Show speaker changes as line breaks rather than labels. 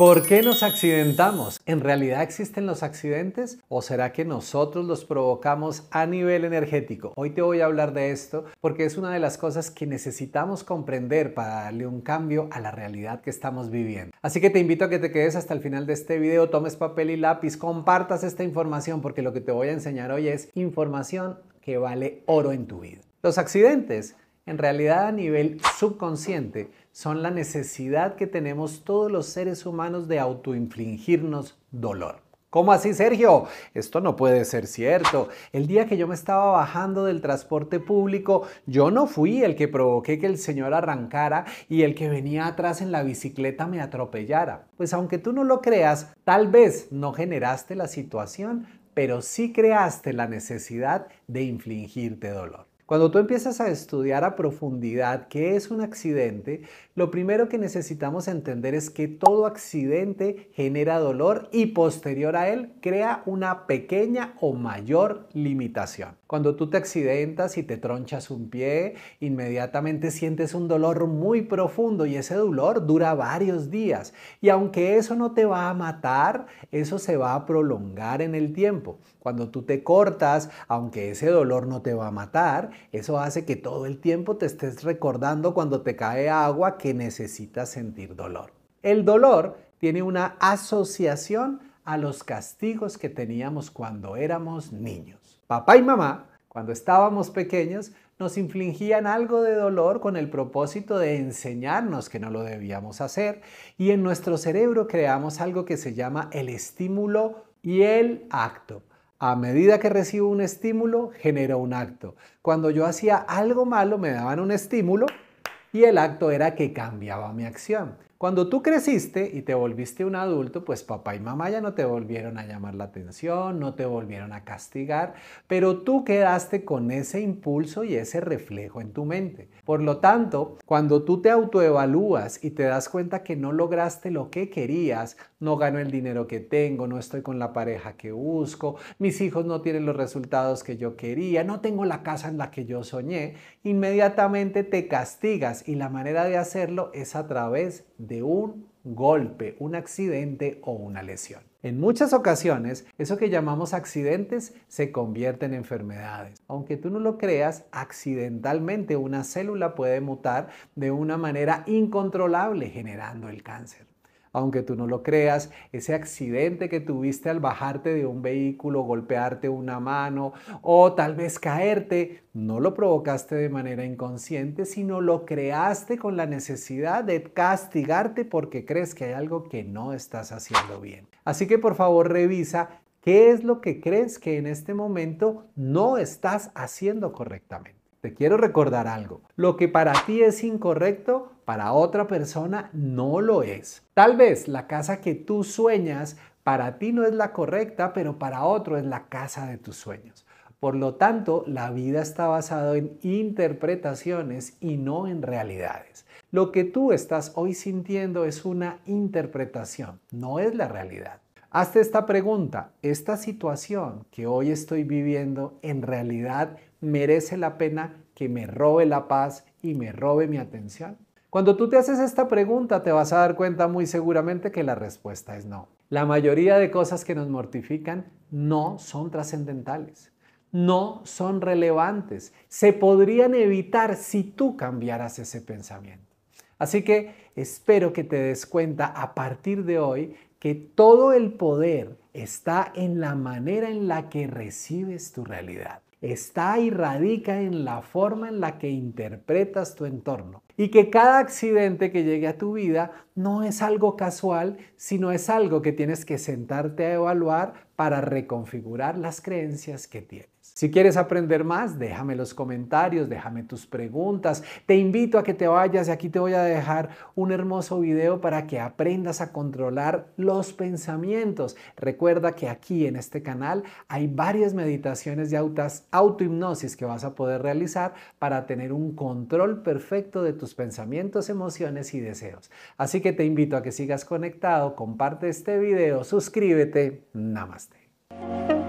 ¿Por qué nos accidentamos? ¿En realidad existen los accidentes o será que nosotros los provocamos a nivel energético? Hoy te voy a hablar de esto porque es una de las cosas que necesitamos comprender para darle un cambio a la realidad que estamos viviendo. Así que te invito a que te quedes hasta el final de este video, tomes papel y lápiz, compartas esta información porque lo que te voy a enseñar hoy es información que vale oro en tu vida. Los accidentes en realidad a nivel subconsciente, son la necesidad que tenemos todos los seres humanos de autoinfligirnos dolor. ¿Cómo así, Sergio? Esto no puede ser cierto. El día que yo me estaba bajando del transporte público, yo no fui el que provoqué que el señor arrancara y el que venía atrás en la bicicleta me atropellara. Pues aunque tú no lo creas, tal vez no generaste la situación, pero sí creaste la necesidad de infligirte dolor. Cuando tú empiezas a estudiar a profundidad qué es un accidente, lo primero que necesitamos entender es que todo accidente genera dolor y posterior a él crea una pequeña o mayor limitación. Cuando tú te accidentas y te tronchas un pie, inmediatamente sientes un dolor muy profundo y ese dolor dura varios días. Y aunque eso no te va a matar, eso se va a prolongar en el tiempo. Cuando tú te cortas, aunque ese dolor no te va a matar, eso hace que todo el tiempo te estés recordando cuando te cae agua que necesitas sentir dolor. El dolor tiene una asociación a los castigos que teníamos cuando éramos niños. Papá y mamá, cuando estábamos pequeños, nos infligían algo de dolor con el propósito de enseñarnos que no lo debíamos hacer y en nuestro cerebro creamos algo que se llama el estímulo y el acto. A medida que recibo un estímulo, genero un acto. Cuando yo hacía algo malo, me daban un estímulo y el acto era que cambiaba mi acción. Cuando tú creciste y te volviste un adulto, pues papá y mamá ya no te volvieron a llamar la atención, no te volvieron a castigar, pero tú quedaste con ese impulso y ese reflejo en tu mente. Por lo tanto, cuando tú te autoevalúas y te das cuenta que no lograste lo que querías, no gano el dinero que tengo, no estoy con la pareja que busco, mis hijos no tienen los resultados que yo quería, no tengo la casa en la que yo soñé, inmediatamente te castigas y la manera de hacerlo es a través de de un golpe, un accidente o una lesión. En muchas ocasiones, eso que llamamos accidentes se convierte en enfermedades. Aunque tú no lo creas, accidentalmente una célula puede mutar de una manera incontrolable generando el cáncer aunque tú no lo creas, ese accidente que tuviste al bajarte de un vehículo, golpearte una mano o tal vez caerte, no lo provocaste de manera inconsciente, sino lo creaste con la necesidad de castigarte porque crees que hay algo que no estás haciendo bien. Así que por favor revisa qué es lo que crees que en este momento no estás haciendo correctamente. Te quiero recordar algo. Lo que para ti es incorrecto, para otra persona no lo es. Tal vez la casa que tú sueñas para ti no es la correcta, pero para otro es la casa de tus sueños. Por lo tanto, la vida está basada en interpretaciones y no en realidades. Lo que tú estás hoy sintiendo es una interpretación, no es la realidad. Hazte esta pregunta, ¿esta situación que hoy estoy viviendo en realidad merece la pena que me robe la paz y me robe mi atención? Cuando tú te haces esta pregunta te vas a dar cuenta muy seguramente que la respuesta es no. La mayoría de cosas que nos mortifican no son trascendentales, no son relevantes, se podrían evitar si tú cambiaras ese pensamiento. Así que espero que te des cuenta a partir de hoy que todo el poder está en la manera en la que recibes tu realidad. Está y radica en la forma en la que interpretas tu entorno. Y que cada accidente que llegue a tu vida no es algo casual, sino es algo que tienes que sentarte a evaluar para reconfigurar las creencias que tienes. Si quieres aprender más, déjame los comentarios, déjame tus preguntas. Te invito a que te vayas y aquí te voy a dejar un hermoso video para que aprendas a controlar los pensamientos. Recuerda que aquí en este canal hay varias meditaciones de autohipnosis que vas a poder realizar para tener un control perfecto de tus pensamientos, emociones y deseos. Así que te invito a que sigas conectado, comparte este video, suscríbete. Namaste.